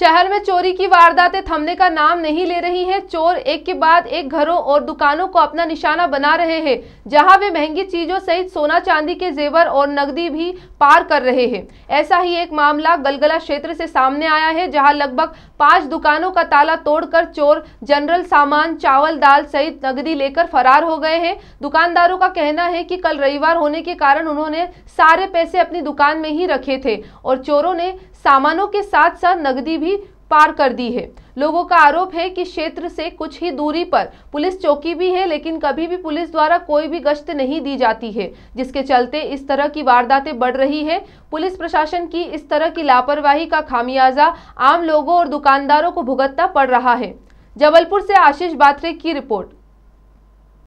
शहर में चोरी की वारदातें थमने का नाम नहीं ले रही हैं चोर एक के बाद एक घरों और दुकानों को अपना निशाना बना रहे हैं जहां वे महंगी चीजों सहित सोना चांदी के जेवर और नकदी भी पार कर रहे हैं ऐसा ही एक मामला गलगला क्षेत्र से सामने आया है जहां लगभग पांच दुकानों का ताला तोड़कर चोर जनरल सामान चावल दाल सहित नकदी लेकर फरार हो गए हैं दुकानदारों का कहना है कि कल रविवार होने के कारण उन्होंने सारे पैसे अपनी दुकान में ही रखे थे और चोरों ने सामानों के साथ साथ नकदी भी पार कर दी है लोगों का आरोप है कि क्षेत्र से कुछ ही दूरी पर पुलिस चौकी भी है लेकिन कभी भी पुलिस द्वारा कोई भी गश्त नहीं दी जाती है जिसके चलते इस तरह की वारदातें बढ़ रही है पुलिस प्रशासन की इस तरह की लापरवाही का खामियाजा आम लोगों और दुकानदारों को भुगतना पड़ रहा है जबलपुर से आशीष बात्रे की रिपोर्ट